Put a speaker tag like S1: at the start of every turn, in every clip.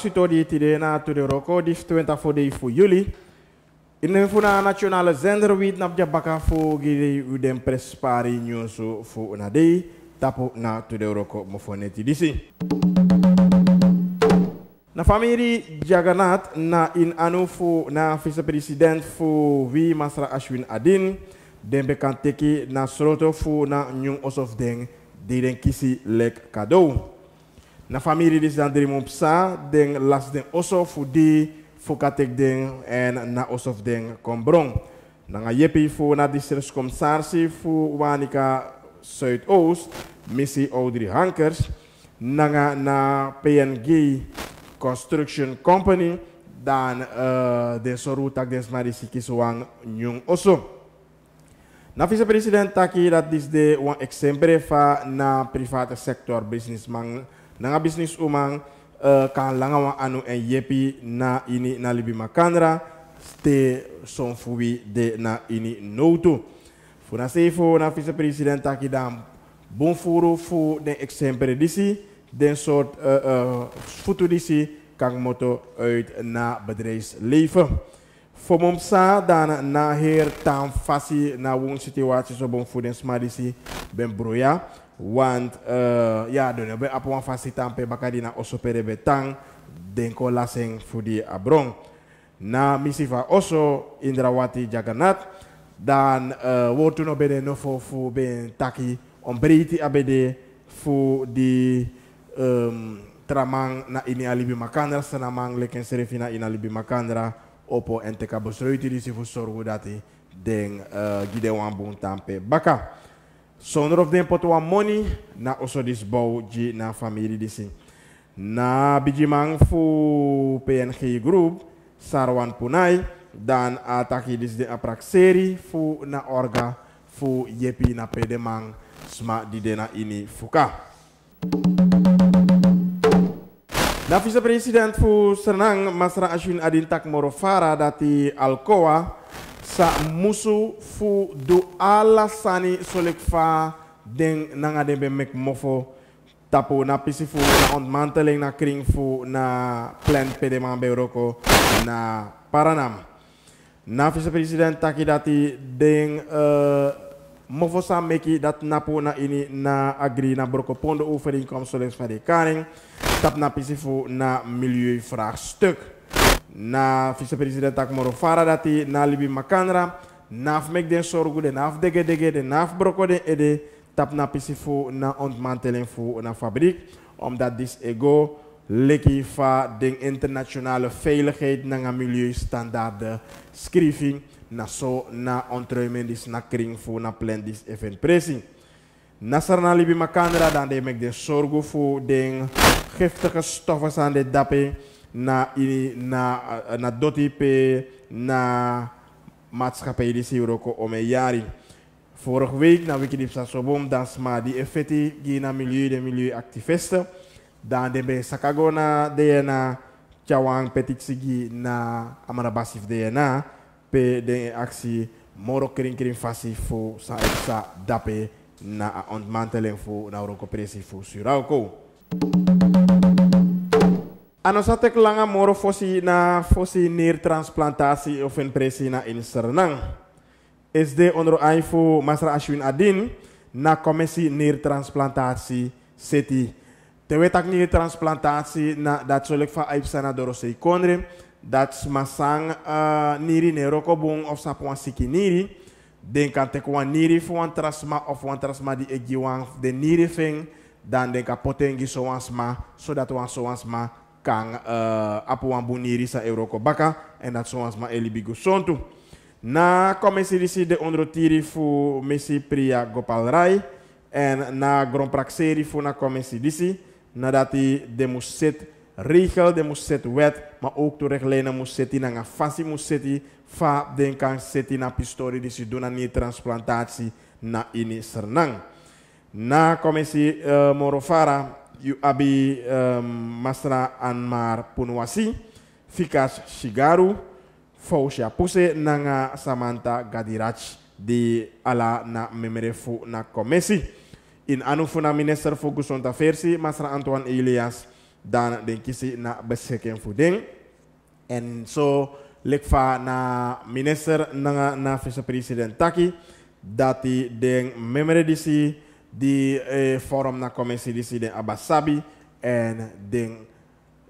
S1: suto di tide na de roko di 20 voor de voor jullie. In een funa nationale zender wit na ja baka fo gide u den prespari nyonso fo na de tapo na to de roko mo fo neti disi. Na famiri jaganat na in anu fo na vice-president fo wi Masra Ashwin Adin den bekanteki na sroto fo na nyung osof deng de den kisi lek cadeau na familie dis dan psa den las den osof di fukatek den en na osof den kombrong. Nanga yepi fu na kom commissaris fu wanika Zuidoost, missie Audrey Hankers, nanga na PNG Construction Company, dan uh, den sorutak den smarisi kiswang nyung oso. Na vice-president taki dat is de wan exempere fa na private sector businessman nanga business umang uh, kan langa wa anu en yepi na ini na libi makandra ste son fubi de na ini notu Funasifo sefo na vice president takidam bon furo fu den exemple disi den sort uh, uh, disi kan moto uit na bedrijfsleven Fomum sa dana na her tan fasi na wong situatie so bon fuden smadisi ben broya. Want uh, ya dona be apo wan fasi tan pe bakadi na osopere be tan denko lasen fudi abrong. Na misifa oso indrawati jaganat dan uh, wotu no bede no fo fu ben taki briti abede fu di um, tramang na ini alibi makandra sanamang leken serifina ina alibi makandra opo NTK boso utilisi fu sorgu dati den uh, eh, gide wan bun tampe baka sonor of den pot wan moni na oso dis bow na famili disi na biji mang fu PNG group sarwan punai dan ataki dis de seri fu na orga fu yepi na pedemang sma di dena ini fuka. Nafisa vice-president fu senang Masra Ashwin Adintak Morofara dati Alkowa sa musu fu do alasani sani deng nanga dembe mek mofo tapo na pisi fu na manteling na kring fu na plan pedeman beuroko na Paranam. Nafisa vice-president taki dati deng uh, mofo sa meki dat napo na ini na agri na broko pondo ufering kom solekfa fa de karing. tap na pisifo na milieuvraagstuk. Na vicepresident Takmoro Faradati, na Libi Makandra, na Mek den Sorgu, de Naf Dege Dege, de Naf Broko Ede, tap na pisifo na ontmanteling voor na fabriek. Omdat dit ego leki fa den internationale veiligheid na milieustandaard schrijving na zo na ontruiming na kring voor na plan dis even pressing. Nasarna libi makandra dan de mek de sorgo fu den giftige stoffen aan de dappe na ini na na doti pe na maatschappij die zie roko om Vorige week na wiki dipsa sobom dan sma die effetti gina milieu de milieu activisten dan de be sakagona de na chawang petik sigi na amara basif de na pe de actie moro kring kering fasi sa dappe na a ontmanteling voor na recuperatie fu surauko ano sa tek langa moro fosi na fosi nir transplantatie of in presi na in Sernang is de onro ai masra ashwin adin na commissie nir transplantatie seti de wetak nir transplantatie na dat solik fa aip sana dorosei kondre dat masang uh, niri neroko bung of sapon siki niri den kan tek wan niri fu trasma of van trasma die ik de niri fing dan de kan potengi so wan sma so dat wan so kan uh, apu wan buniri sa euroko baka en dat so wan sma eli na komisi disi de ondrotiri fu mesi priya gopal rai en na gronprakseri fu na komisi disi na dati de muset regel de moest zet wet, maar ook de richtlijnen moest zitten, en afasi moest zitten, vaak denk aan zitten na pistori, dus je doet niet transplantatie na ini sernang. Na komisi uh, eh, Morofara, yu abi um, Masra Anmar Punwasi, Fikas Shigaru, Fausha Puse, nanga Samantha Gadirach, di ala na memerefu na komisi. In anu funa minister fokus onta versi Masra Antoine Elias, dan den kisi na voor voeding. En zo lek va na minister na na vice-president Taki dat die den memere disi di eh, forum na commissie disi den abasabi en den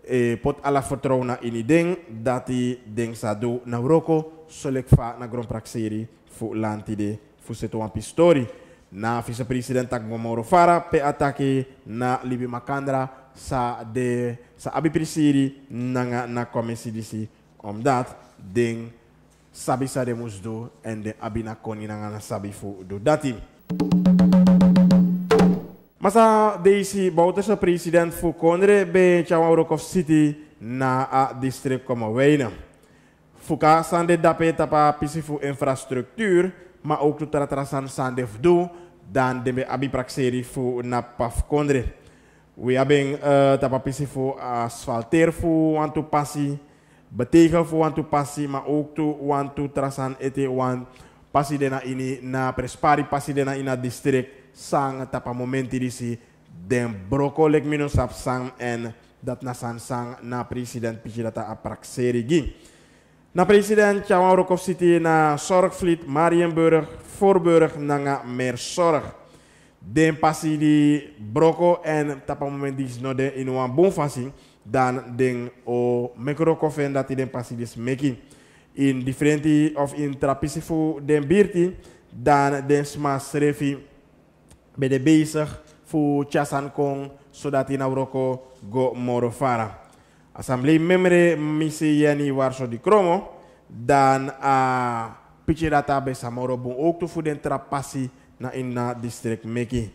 S1: eh, pot ala vertrouwen na ini den dat die den sadu na roko so lek va na grond praxeri fu lantide fu setuan pistori na vice-president Tak Fara pe ataki na Libi Makandra sa, de, sa abiprisiri nanga na komisi disi. Omdat ding sabi sa de moest en de abina koni nanga na sabi fu do dati. Masa desi bouterse president fu konre be Chawaurokov City na a district koma weina. Fuka sande dape tapa pisi fu infrastructuur, maar ook to tratrasan sande fdu dan de abi prakseri fu na paf kondre. We hebben uh, eh, tapapisi voor asfalteer voor want to passi, betegen voor want to passi, maar ook to want to trasan ete want passi dena ini na prespari passi dena ina district sang tapa momenti disi den broko lek minus ap sang en dat na san sang na president pisi data aprakseri ging. Na president Chawan Rokov City na Zorgvliet, Marienburg, Voorburg, nanga mer zorg. Den pasi di broko en tapa moment dis no de in wan bon fasin dan den o mekro dat dati den pasi dis meki in differenti of in trapisifu den birti dan den sma srefi be de bezig fu chasan kong sodat na broko go moro fara membre memre misi yani warso di kromo dan a uh, pichi be samoro bon ook tu fu den trapasi na in na district making.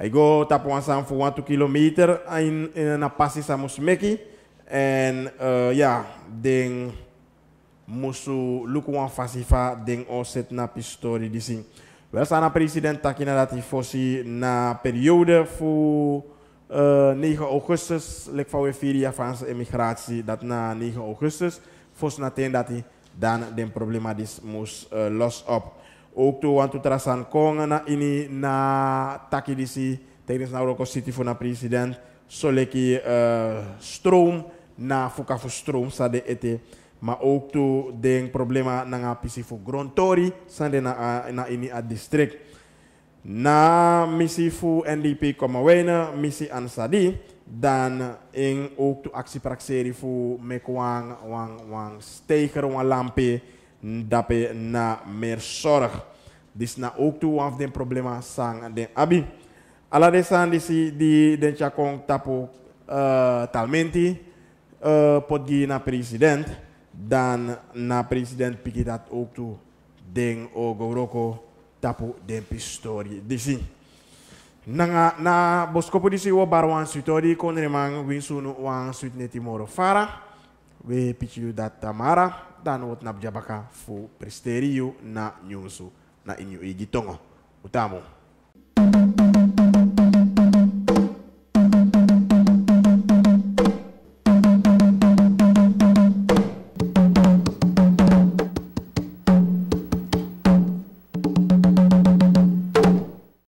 S1: Ik go tapo ansam for 1 two kilometer in in na pasi sa musmeki ja, uh, eh, yeah ding musu luku fasifa ding oset na pistori disi. Wel sana president takina dat hij fosi na periode voor uh, 9 augustus lek van vier jaar van emigratie dat na 9 augustus fos na ten dat hij dan den problema dis moest uh, eh, los op. Okto wantu terasan kongana ini na takidisi disi teknis na uroko city funa president soleki uh, strom na fuka fu strom sade ete ma okto deng problema na pisi fu grontori sande na, eh, na ini a district na misi fu NDP koma wena misi ansadi dan ing okto aksi prakseri fu mek wang wang wang steker wang lampi dape na meer zorg. Dus na ook toe af den problema sang den abi. Ala de san si di den chakong tapo uh, eh, talmenti uh, eh, potgi na president. Dan na president piki dat ook toe den ogoroko tapo den pistori. Disi. Nanga na boskopo si wo barwan suitori konremang winsunu wang suit netimoro fara. We pichu dat tamara. wat nabjabaka fu presteriyu na nyusu na inyu igi tongo utamu